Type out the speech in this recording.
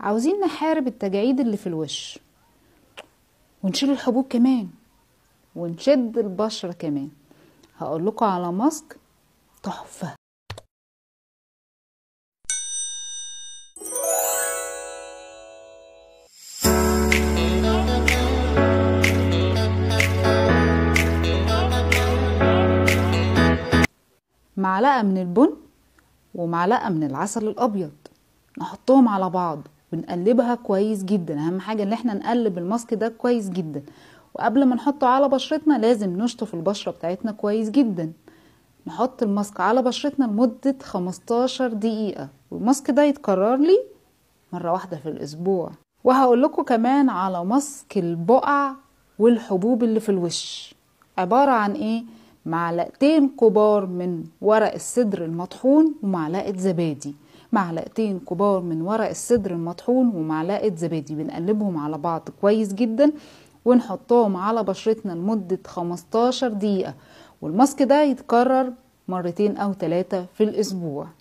عاوزين نحارب التجاعيد اللي في الوش ونشيل الحبوب كمان ونشد البشرة كمان هقول لكم على ماسك تحفة معلقة من البن ومعلقة من العسل الأبيض نحطهم على بعض بنقلبها كويس جدا اهم حاجه ان احنا نقلب الماسك ده كويس جدا وقبل ما نحطه على بشرتنا لازم نشطف البشره بتاعتنا كويس جدا نحط الماسك على بشرتنا لمده 15 دقيقه والماسك ده يتكرر لي مره واحده في الاسبوع وهقول لكم كمان على ماسك البقع والحبوب اللي في الوش عباره عن ايه معلقتين كبار من ورق السدر المطحون ومعلقه زبادي معلقتين كبار من ورق السدر المطحون ومعلقة زبادي بنقلبهم على بعض كويس جدا ونحطهم على بشرتنا لمدة 15 دقيقة والماسك ده يتكرر مرتين أو ثلاثة في الأسبوع